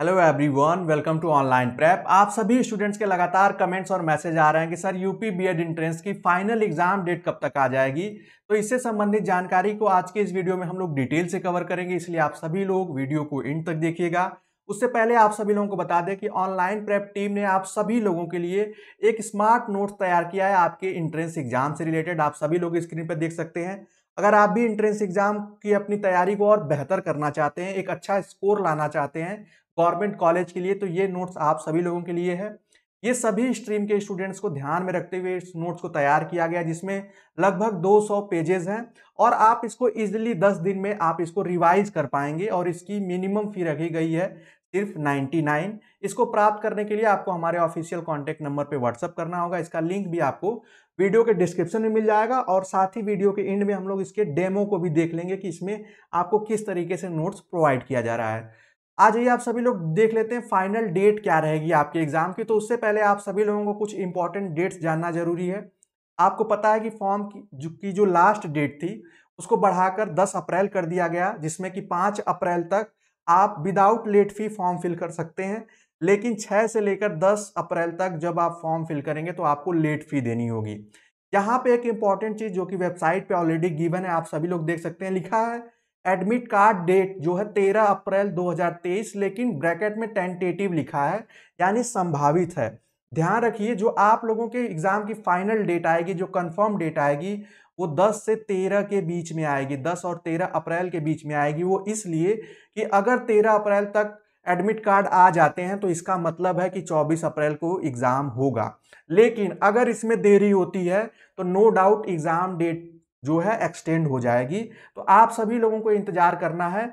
hello everyone welcome to online prep आप सभी students के लगातार कमेंट्स और मैसेज आ रहे हैं कि सर यूपी बीएड एंट्रेंस की फाइनल एग्जाम डेट कब तक आ जाएगी तो इससे संबंधित जानकारी को आज के इस वीडियो में हम लोग डिटेल से कवर करेंगे इसलिए आप सभी लोग वीडियो को एंड तक देखिएगा उससे पहले आप सभी लोगों को बता दें कि ऑनलाइन प्रेप टीम ने आप सभी लोगों के लिए एक स्मार्ट नोट्स तैयार किया है आपके इंट्रेंस एग्जाम से रिलेटेड आप सभी लोग स्क्रीन पर देख सकते हैं अगर आप भी इंट्रेंस एग्जाम की अपनी तैयारी को और बेहतर करना चाहते हैं एक अच्छा स्कोर लाना चाहते हैं गवर्नमेंट कॉलेज के लिए तो ये नोट्स आप सभी लोगों के लिए है ये सभी स्ट्रीम के स्टूडेंट्स को ध्यान में रखते हुए इस नोट्स को तैयार किया गया जिसमें लगभग 200 पेजेस हैं और आप इसको इजिली 10 दिन में आप इसको रिवाइज कर पाएंगे और इसकी मिनिमम फी रखी गई है सिर्फ 99 इसको प्राप्त करने के लिए आपको हमारे ऑफिशियल कॉन्टैक्ट नंबर पे व्हाट्सअप करना होगा इसका लिंक भी आपको वीडियो के डिस्क्रिप्शन में मिल जाएगा और साथ ही वीडियो के एंड में हम लोग इसके डेमो को भी देख लेंगे कि इसमें आपको किस तरीके से नोट्स प्रोवाइड किया जा रहा है आ जाइए आप सभी लोग देख लेते हैं फाइनल डेट क्या रहेगी आपके एग्जाम की तो उससे पहले आप सभी लोगों को कुछ इंपॉर्टेंट डेट्स जानना जरूरी है आपको पता है कि फॉर्म की जो की जो लास्ट डेट थी उसको बढ़ाकर 10 अप्रैल कर दिया गया जिसमें कि 5 अप्रैल तक आप without late fee form fill कर सकते हैं लेकिन 6 से लेकर 10 अप्रैल तक जब आप फॉर्म फिल करेंगे तो आपको लेट फी देनी होगी यहाँ पे एक इम्पॉर्टेंट चीज़ जो कि वेबसाइट पे ऑलरेडी गिवन है आप सभी लोग देख सकते हैं लिखा है एडमिट कार्ड डेट जो है 13 अप्रैल 2023 लेकिन ब्रैकेट में टेंटेटिव लिखा है यानी संभावित है ध्यान रखिए जो आप लोगों के एग्ज़ाम की फाइनल डेट आएगी जो कंफर्म डेट आएगी वो 10 से 13 के बीच में आएगी 10 और 13 अप्रैल के बीच में आएगी वो इसलिए कि अगर 13 अप्रैल तक एडमिट कार्ड आ जाते हैं तो इसका मतलब है कि 24 अप्रैल को एग्ज़ाम होगा लेकिन अगर इसमें देरी होती है तो नो डाउट एग्ज़ाम डेट जो है एक्सटेंड हो जाएगी तो आप सभी लोगों को इंतजार करना है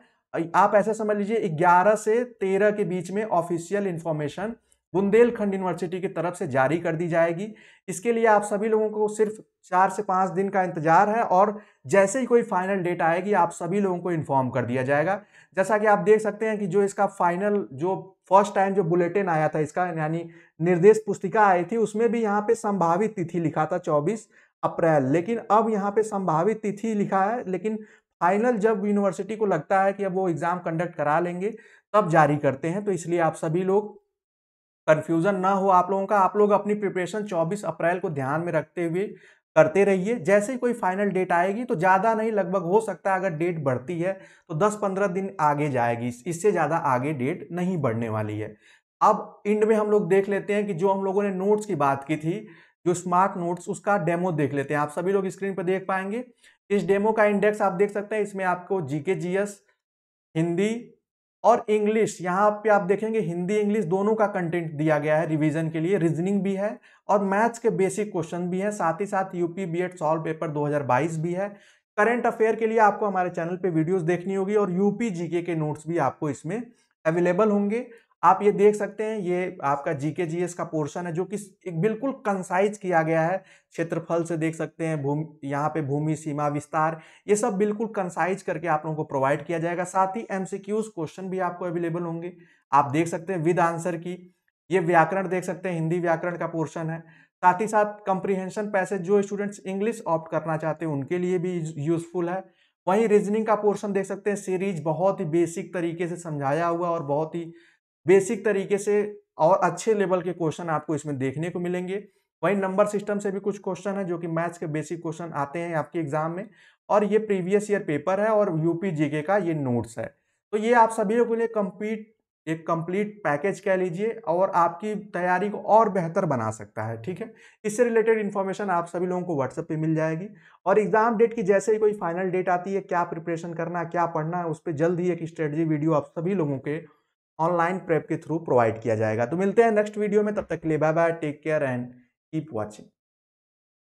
आप ऐसे समझ लीजिए 11 से 13 के बीच में ऑफिशियल इन्फॉर्मेशन बुंदेलखंड यूनिवर्सिटी की तरफ से जारी कर दी जाएगी इसके लिए आप सभी लोगों को सिर्फ चार से पाँच दिन का इंतजार है और जैसे ही कोई फाइनल डेट आएगी आप सभी लोगों को इन्फॉर्म कर दिया जाएगा जैसा कि आप देख सकते हैं कि जो इसका फाइनल जो फर्स्ट टाइम जो बुलेटिन आया था इसका यानी निर्देश पुस्तिका आई थी उसमें भी यहाँ पे संभावित तिथि लिखा था 24 अप्रैल लेकिन अब यहाँ पे संभावित तिथि लिखा है लेकिन फाइनल जब यूनिवर्सिटी को लगता है कि अब वो एग्ज़ाम कंडक्ट करा लेंगे तब जारी करते हैं तो इसलिए आप सभी लोग कन्फ्यूज़न ना हो आप लोगों का आप लोग अपनी प्रिपरेशन 24 अप्रैल को ध्यान में रखते हुए करते रहिए जैसे ही कोई फाइनल डेट आएगी तो ज़्यादा नहीं लगभग हो सकता है अगर डेट बढ़ती है तो 10-15 दिन आगे जाएगी इससे ज़्यादा आगे डेट नहीं बढ़ने वाली है अब इंड में हम लोग देख लेते हैं कि जो हम लोगों ने नोट्स की बात की थी जो स्मार्ट नोट्स उसका डेमो देख लेते हैं आप सभी लोग स्क्रीन पर देख पाएंगे इस डेमो का इंडेक्स आप देख सकते हैं इसमें आपको जी के जी एस हिंदी और इंग्लिश यहाँ पे आप देखेंगे हिंदी इंग्लिश दोनों का कंटेंट दिया गया है रिवीजन के लिए रीजनिंग भी है और मैथ्स के बेसिक क्वेश्चन भी हैं साथ ही साथ यूपी बीएड सॉल्व पेपर 2022 भी है करंट अफेयर के लिए आपको हमारे चैनल पे वीडियोस देखनी होगी और यूपी जीके के नोट्स भी आपको इसमें अवेलेबल होंगे आप ये देख सकते हैं ये आपका जीके जीएस का पोर्शन है जो कि एक बिल्कुल कंसाइज किया गया है क्षेत्रफल से देख सकते हैं भूमि यहाँ पे भूमि सीमा विस्तार ये सब बिल्कुल कंसाइज करके आप लोगों को प्रोवाइड किया जाएगा साथ ही एमसीक्यूज क्वेश्चन भी आपको अवेलेबल होंगे आप देख सकते हैं विद आंसर की ये व्याकरण देख सकते हैं हिंदी व्याकरण का पोर्शन है साथ ही साथ कंप्रीहेंशन पैसेज जो स्टूडेंट्स इंग्लिश ऑप्ट करना चाहते हैं उनके लिए भी यूजफुल है वहीं रीजनिंग का पोर्शन देख सकते हैं सीरीज बहुत ही बेसिक तरीके से समझाया हुआ और बहुत ही बेसिक तरीके से और अच्छे लेवल के क्वेश्चन आपको इसमें देखने को मिलेंगे वही नंबर सिस्टम से भी कुछ क्वेश्चन है जो कि मैथ्स के बेसिक क्वेश्चन आते हैं आपके एग्जाम में और ये प्रीवियस ईयर पेपर है और यूपी जीके का ये नोट्स है तो ये आप सभी के लिए कम्प्लीट एक कंप्लीट पैकेज कह लीजिए और आपकी तैयारी को और बेहतर बना सकता है ठीक है इससे रिलेटेड इन्फॉर्मेशन आप सभी लोगों को व्हाट्सएप पे मिल जाएगी और एग्जाम डेट की जैसे ही कोई फाइनल डेट आती है क्या प्रिपरेशन करना है क्या पढ़ना है उस पर जल्द ही एक स्ट्रेटजी वीडियो आप सभी लोगों के ऑनलाइन प्रेप के थ्रू प्रोवाइड किया जाएगा तो मिलते हैं नेक्स्ट वीडियो में तब तक के लिए bye bye take care and keep watching